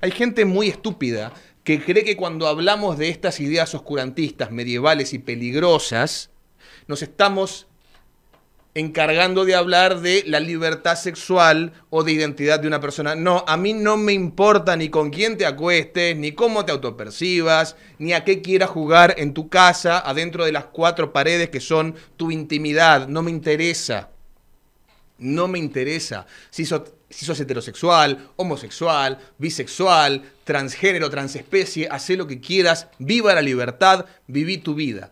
Hay gente muy estúpida que cree que cuando hablamos de estas ideas oscurantistas, medievales y peligrosas, nos estamos encargando de hablar de la libertad sexual o de identidad de una persona. No, a mí no me importa ni con quién te acuestes, ni cómo te autopercibas, ni a qué quieras jugar en tu casa, adentro de las cuatro paredes que son tu intimidad. No me interesa. No me interesa. Si, so si sos heterosexual, homosexual, bisexual, transgénero, transespecie, haz lo que quieras, viva la libertad, viví tu vida.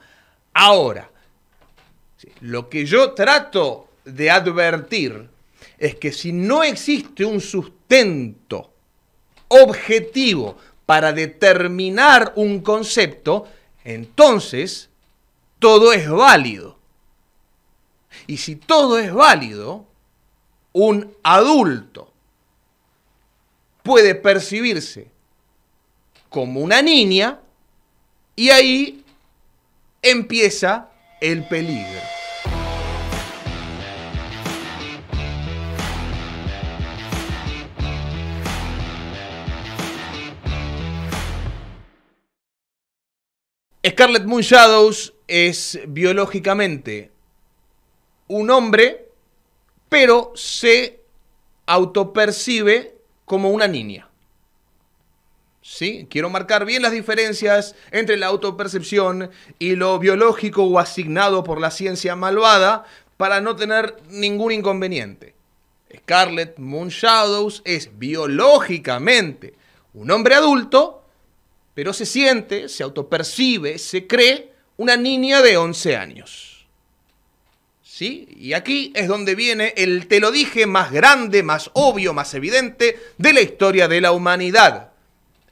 Ahora, lo que yo trato de advertir es que si no existe un sustento objetivo para determinar un concepto, entonces todo es válido. Y si todo es válido, un adulto puede percibirse como una niña y ahí empieza el peligro. Scarlett Moon Shadows es biológicamente un hombre pero se autopercibe como una niña. ¿Sí? Quiero marcar bien las diferencias entre la autopercepción y lo biológico o asignado por la ciencia malvada para no tener ningún inconveniente. Scarlett Moon Shadows es biológicamente un hombre adulto, pero se siente, se autopercibe, se cree una niña de 11 años. ¿Sí? Y aquí es donde viene el te lo dije más grande, más obvio, más evidente de la historia de la humanidad.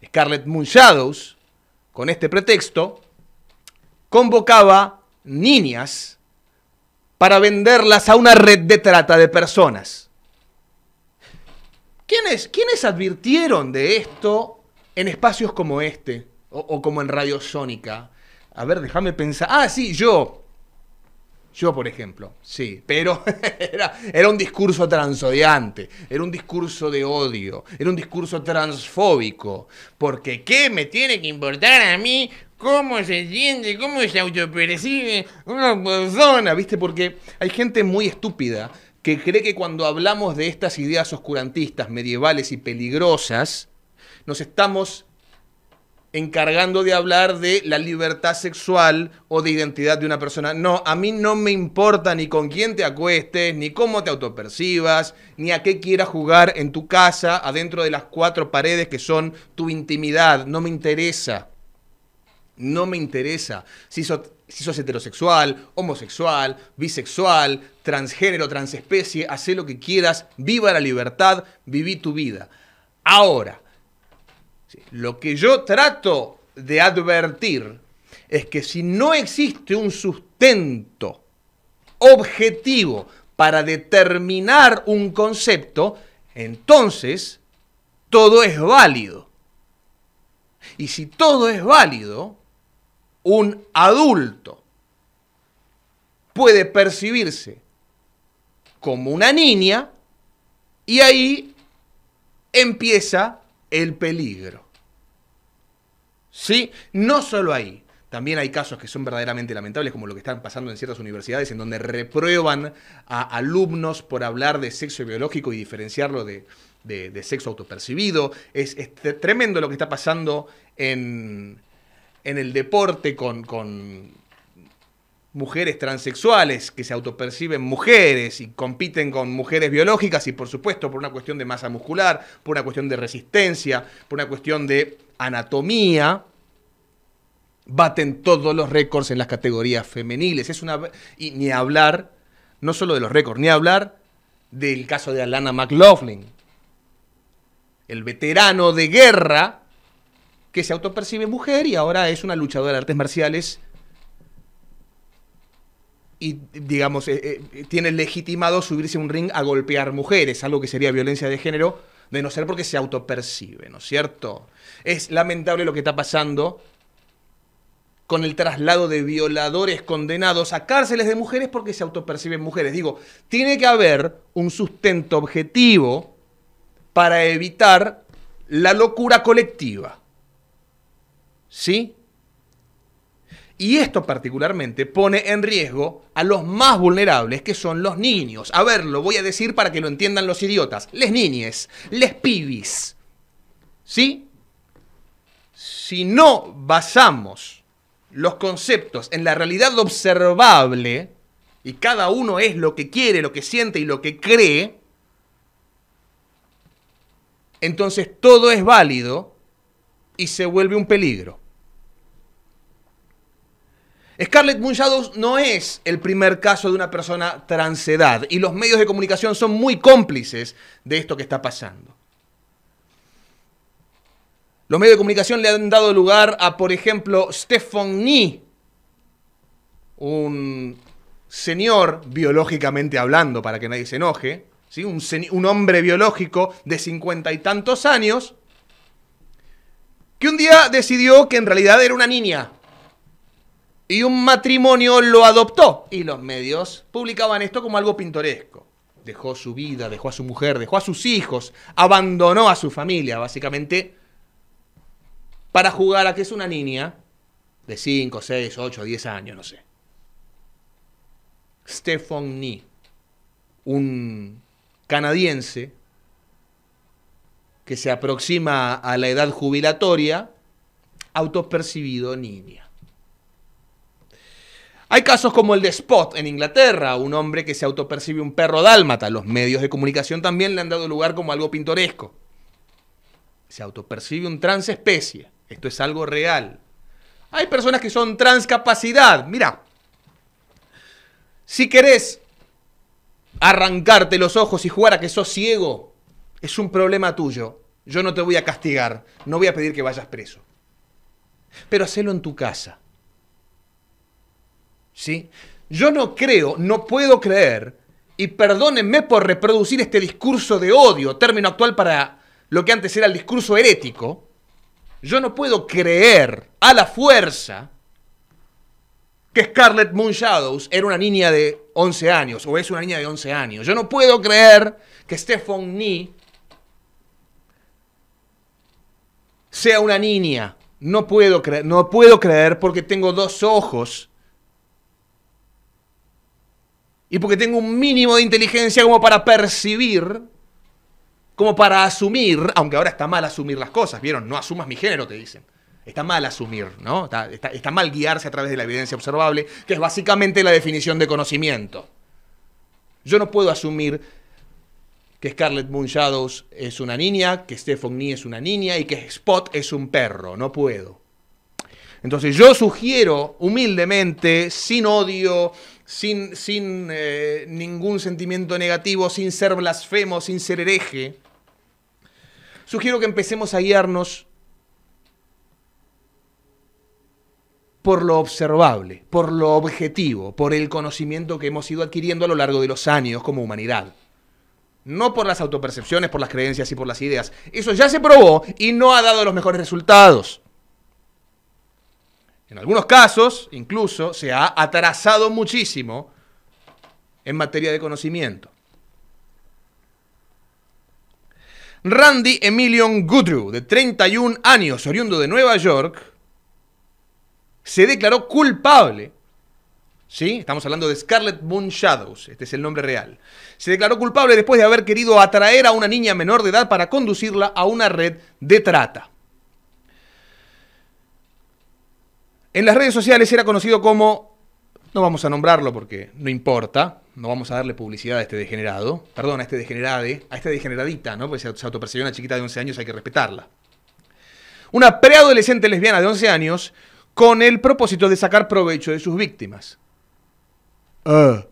Scarlett Moon Shadows, con este pretexto, convocaba niñas para venderlas a una red de trata de personas. ¿Quiénes, quiénes advirtieron de esto en espacios como este o, o como en Radio Sónica? A ver, déjame pensar. Ah, sí, yo. Yo, por ejemplo, sí, pero era, un discurso transodiante, era un discurso de odio, era un discurso transfóbico, porque ¿qué me tiene que importar a mí cómo se siente, cómo se autopercibe una persona? ¿Viste? Porque hay gente muy estúpida que cree que cuando hablamos de estas ideas oscurantistas, medievales y peligrosas, nos estamos encargando de hablar de la libertad sexual o de identidad de una persona. No, a mí no me importa ni con quién te acuestes, ni cómo te autopercibas, ni a qué quieras jugar en tu casa, adentro de las cuatro paredes que son tu intimidad. No me interesa. No me interesa. Si sos, si sos heterosexual, homosexual, bisexual, transgénero, transespecie, haz lo que quieras, viva la libertad, viví tu vida. Ahora, lo que yo trato de advertir es que si no existe un sustento objetivo para determinar un concepto, entonces todo es válido. Y si todo es válido, un adulto puede percibirse como una niña y ahí empieza el peligro. ¿sí? No solo ahí. También hay casos que son verdaderamente lamentables, como lo que están pasando en ciertas universidades, en donde reprueban a alumnos por hablar de sexo biológico y diferenciarlo de, sexo autopercibido. Es, tremendo lo que está pasando en, el deporte con mujeres transexuales que se autoperciben mujeres y compiten con mujeres biológicas y por supuesto por una cuestión de masa muscular, por una cuestión de resistencia, por una cuestión de anatomía, baten todos los récords en las categorías femeniles. Es una y ni hablar no solo de los récords, ni hablar del caso de Alana McLaughlin, el veterano de guerra que se autopercibe mujer y ahora es una luchadora de artes marciales y digamos, eh, eh, tiene legitimado subirse a un ring a golpear mujeres, algo que sería violencia de género, de no ser porque se autopercibe, ¿no es cierto? Es lamentable lo que está pasando con el traslado de violadores condenados a cárceles de mujeres porque se autoperciben mujeres. Digo, tiene que haber un sustento objetivo para evitar la locura colectiva. ¿Sí? Y esto particularmente pone en riesgo a los más vulnerables, que son los niños. A ver, lo voy a decir para que lo entiendan los idiotas. Les niñes, les pibis. ¿Sí? Si no basamos los conceptos en la realidad observable, y cada uno es lo que quiere, lo que siente y lo que cree, entonces todo es válido y se vuelve un peligro. Scarlett Moon no es el primer caso de una persona transedad y los medios de comunicación son muy cómplices de esto que está pasando. Los medios de comunicación le han dado lugar a, por ejemplo, Stephen Nee, un señor biológicamente hablando, para que nadie se enoje, ¿sí? un, un hombre biológico de cincuenta y tantos años, que un día decidió que en realidad era una niña y un matrimonio lo adoptó y los medios publicaban esto como algo pintoresco. Dejó su vida, dejó a su mujer, dejó a sus hijos, abandonó a su familia, básicamente, para jugar a que es una niña de 5, 6, 8, 10 años, no sé. Stephen Nee, un canadiense que se aproxima a la edad jubilatoria, autopercibido niña. Hay casos como el de Spot en Inglaterra, un hombre que se autopercibe un perro dálmata. Los medios de comunicación también le han dado lugar como algo pintoresco. Se autopercibe un transespecie. Esto es algo real. Hay personas que son transcapacidad. Mira, si querés arrancarte los ojos y jugar a que sos ciego, es un problema tuyo. Yo no te voy a castigar, no voy a pedir que vayas preso. Pero hacelo en tu casa. Yo no creo, no puedo creer, y perdónenme por reproducir este discurso de odio, término actual para lo que antes era el discurso herético, yo no puedo creer a la fuerza que Scarlett Moon Shadows era una niña de 11 años, o es una niña de 11 años. Yo no puedo creer que Stephanie sea una niña. No puedo creer, no puedo creer porque tengo dos ojos y porque tengo un mínimo de inteligencia como para percibir, como para asumir, aunque ahora está mal asumir las cosas, ¿vieron? No asumas mi género, te dicen. Está mal asumir, ¿no? Está, mal guiarse a través de la evidencia observable, que es básicamente la definición de conocimiento. Yo no puedo asumir que Scarlett Moon Shadows es una niña, que Stephen es una niña y que Spot es un perro. No puedo. Entonces yo sugiero humildemente, sin odio, sin, eh, ningún sentimiento negativo, sin ser blasfemo, sin ser hereje, sugiero que empecemos a guiarnos por lo observable, por lo objetivo, por el conocimiento que hemos ido adquiriendo a lo largo de los años como humanidad. No por las autopercepciones, por las creencias y por las ideas. Eso ya se probó y no ha dado los mejores resultados. En algunos casos, incluso, se ha atrasado muchísimo en materia de conocimiento. Randy Emilion Goodrew, de 31 años, oriundo de Nueva York, se declaró culpable. ¿Sí? Estamos hablando de Scarlett Moon Shadows, este es el nombre real. Se declaró culpable después de haber querido atraer a una niña menor de edad para conducirla a una red de trata. En las redes sociales era conocido como, no vamos a nombrarlo porque no importa, no vamos a darle publicidad a este degenerado, perdón, a este degenerade, a esta degeneradita, ¿no? Pues se autopercibió una chiquita de 11 años, hay que respetarla. Una preadolescente lesbiana de 11 años con el propósito de sacar provecho de sus víctimas. Ah.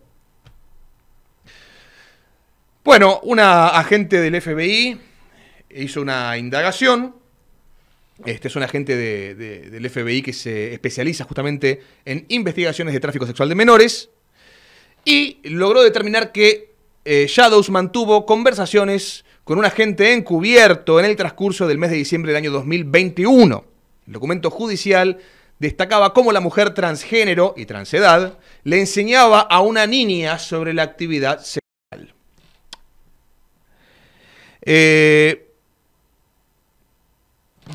Bueno, una agente del FBI hizo una indagación este es un agente del FBI que se especializa justamente en investigaciones de tráfico sexual de menores y logró determinar que eh, Shadows mantuvo conversaciones con un agente encubierto en el transcurso del mes de diciembre del año 2021. El documento judicial destacaba cómo la mujer transgénero y transedad le enseñaba a una niña sobre la actividad sexual. Eh,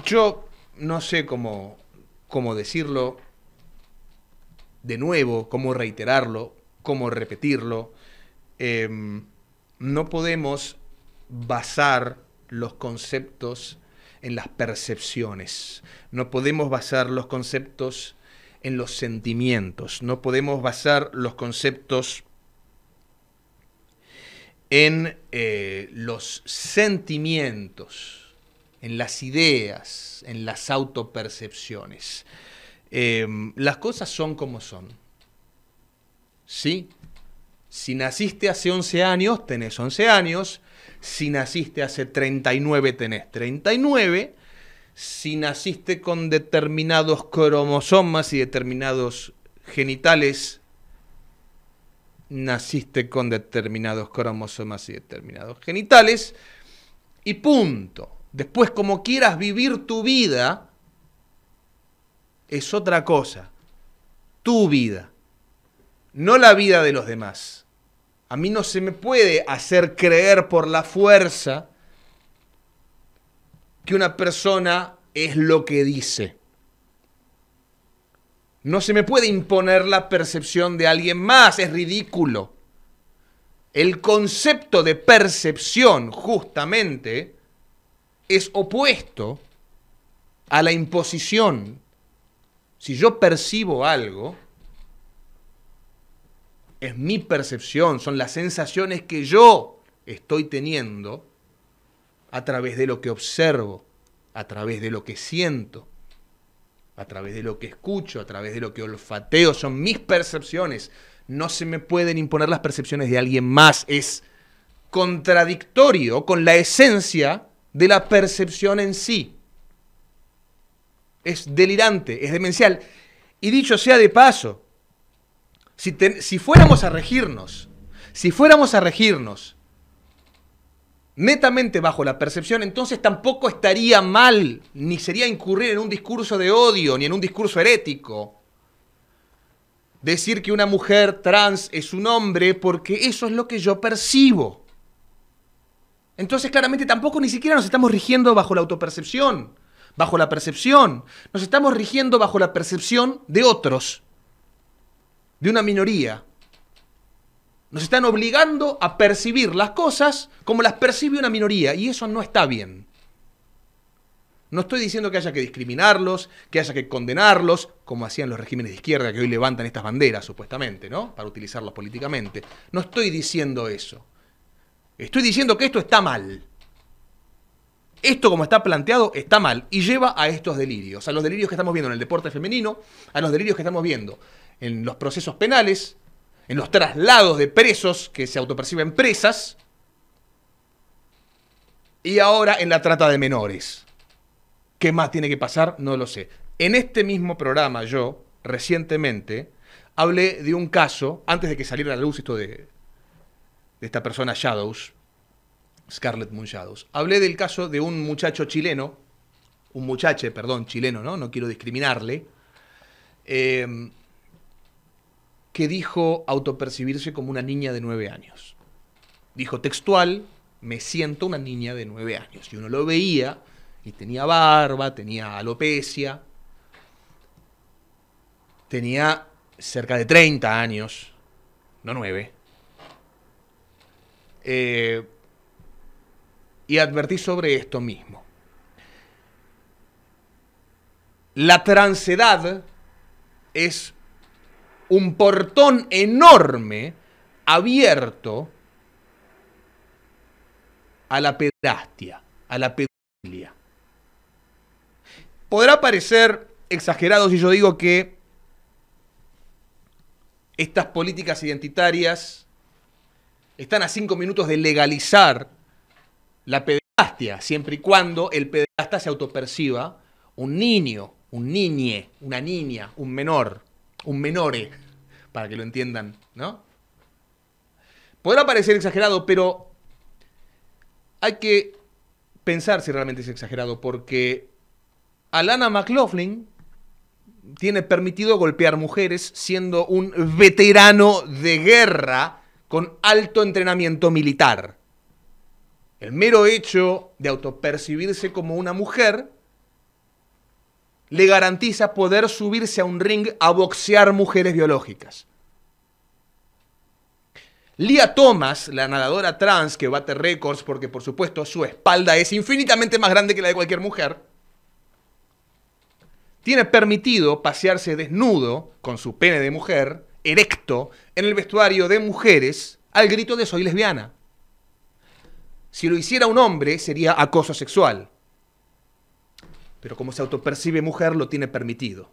yo no sé cómo, decirlo de nuevo, cómo reiterarlo, cómo repetirlo. Em, no podemos basar los conceptos en las percepciones, no podemos basar los conceptos en los sentimientos, no podemos basar los conceptos en eh, los sentimientos en las ideas, en las autopercepciones. Em, las cosas son como son. ¿Sí? Si naciste hace 11 años, tenés 11 años. Si naciste hace 39, tenés 39. Si naciste con determinados cromosomas y determinados genitales, naciste con determinados cromosomas y determinados genitales. Y punto. Después, como quieras vivir tu vida, es otra cosa. Tu vida, no la vida de los demás. A mí no se me puede hacer creer por la fuerza que una persona es lo que dice. No se me puede imponer la percepción de alguien más, es ridículo. El concepto de percepción, justamente, es opuesto a la imposición. Si yo percibo algo, es mi percepción, son las sensaciones que yo estoy teniendo a través de lo que observo, a través de lo que siento, a través de lo que escucho, a través de lo que olfateo, son mis percepciones. No se me pueden imponer las percepciones de alguien más, es contradictorio con la esencia de la percepción en sí. Es delirante, es demencial. Y dicho sea de paso, si, fuéramos a regirnos, si fuéramos a regirnos netamente bajo la percepción, entonces tampoco estaría mal, ni sería incurrir en un discurso de odio, ni en un discurso herético. Decir que una mujer trans es un hombre porque eso es lo que yo percibo. Entonces claramente tampoco ni siquiera nos estamos rigiendo bajo la autopercepción, bajo la percepción. Nos estamos rigiendo bajo la percepción de otros, de una minoría. Nos están obligando a percibir las cosas como las percibe una minoría y eso no está bien. No estoy diciendo que haya que discriminarlos, que haya que condenarlos, como hacían los regímenes de izquierda que hoy levantan estas banderas, supuestamente, ¿no? Para utilizarlas políticamente. No estoy diciendo eso. Estoy diciendo que esto está mal. Esto como está planteado está mal y lleva a estos delirios, a los delirios que estamos viendo en el deporte femenino, a los delirios que estamos viendo en los procesos penales, en los traslados de presos que se autoperciben presas y ahora en la trata de menores. ¿Qué más tiene que pasar? No lo sé. En este mismo programa yo, recientemente, hablé de un caso, antes de que saliera a la luz esto de, de esta persona Shadows, Scarlett Moon Shadows. Hablé del caso de un muchacho chileno, un muchache, perdón, chileno, ¿no? No quiero discriminarle, em, que dijo autopercibirse como una niña de nueve años. Dijo textual, me siento una niña de nueve años. Y uno lo veía y tenía barba, tenía alopecia, tenía cerca de 30 años, no nueve. Eh, y advertí sobre esto mismo. La transedad es un portón enorme abierto a la pedastia, a la pedofilia. Podrá parecer exagerado si yo digo que estas políticas identitarias están a cinco minutos de legalizar la pedastia, siempre y cuando el pedasta se autoperciba un niño, un niñe, una niña, un menor, un menore, para que lo entiendan, ¿no? Podrá parecer exagerado, pero hay que pensar si realmente es exagerado, porque Alana McLaughlin tiene permitido golpear mujeres siendo un veterano de guerra con alto entrenamiento militar. El mero hecho de autopercibirse como una mujer le garantiza poder subirse a un ring a boxear mujeres biológicas. Lia Thomas, la nadadora trans que bate récords porque por supuesto su espalda es infinitamente más grande que la de cualquier mujer, tiene permitido pasearse desnudo con su pene de mujer erecto en el vestuario de mujeres al grito de soy lesbiana. Si lo hiciera un hombre sería acoso sexual. Pero como se autopercibe mujer lo tiene permitido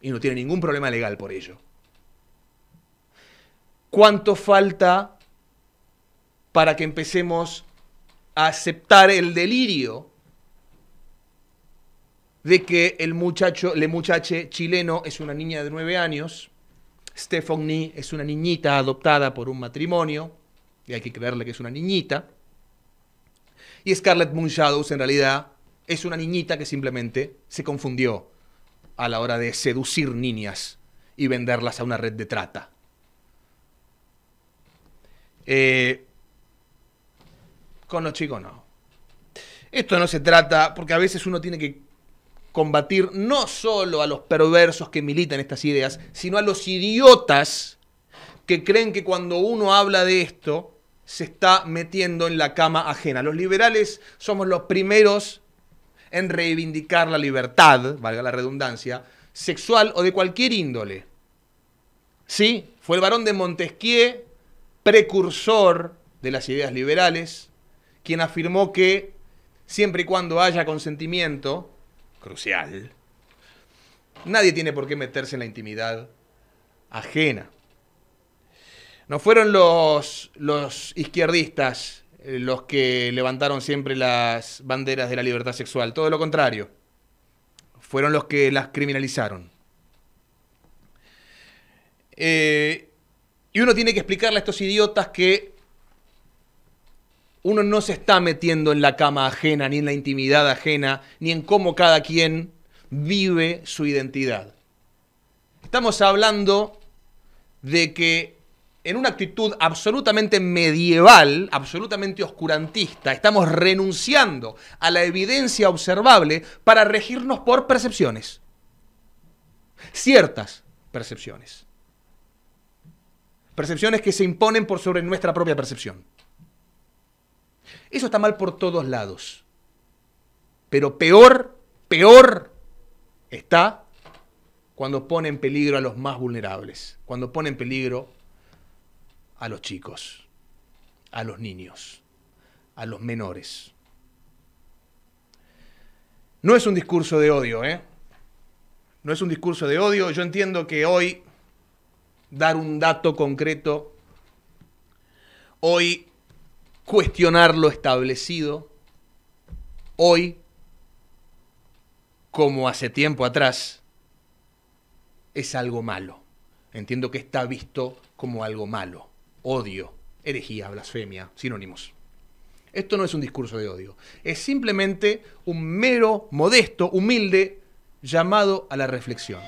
y no tiene ningún problema legal por ello. ¿Cuánto falta para que empecemos a aceptar el delirio de que el muchacho, el muchache chileno es una niña de nueve años Stephanie es una niñita adoptada por un matrimonio, y hay que creerle que es una niñita. Y Scarlett Shadows en realidad es una niñita que simplemente se confundió a la hora de seducir niñas y venderlas a una red de trata. Eh, con los chicos no. Esto no se trata, porque a veces uno tiene que combatir no solo a los perversos que militan estas ideas, sino a los idiotas que creen que cuando uno habla de esto se está metiendo en la cama ajena. Los liberales somos los primeros en reivindicar la libertad, valga la redundancia, sexual o de cualquier índole. ¿Sí? Fue el varón de Montesquieu, precursor de las ideas liberales, quien afirmó que siempre y cuando haya consentimiento, crucial, nadie tiene por qué meterse en la intimidad ajena. No fueron los, izquierdistas eh, los que levantaron siempre las banderas de la libertad sexual, todo lo contrario, fueron los que las criminalizaron. Eh, y uno tiene que explicarle a estos idiotas que uno no se está metiendo en la cama ajena, ni en la intimidad ajena, ni en cómo cada quien vive su identidad. Estamos hablando de que en una actitud absolutamente medieval, absolutamente oscurantista, estamos renunciando a la evidencia observable para regirnos por percepciones. Ciertas percepciones. Percepciones que se imponen por sobre nuestra propia percepción. Eso está mal por todos lados. Pero peor, peor está cuando pone en peligro a los más vulnerables, cuando pone en peligro a los chicos, a los niños, a los menores. No es un discurso de odio, ¿eh? No es un discurso de odio. Yo entiendo que hoy dar un dato concreto, hoy cuestionar lo establecido hoy como hace tiempo atrás es algo malo. Entiendo que está visto como algo malo. Odio, herejía, blasfemia, sinónimos. Esto no es un discurso de odio, es simplemente un mero, modesto, humilde llamado a la reflexión.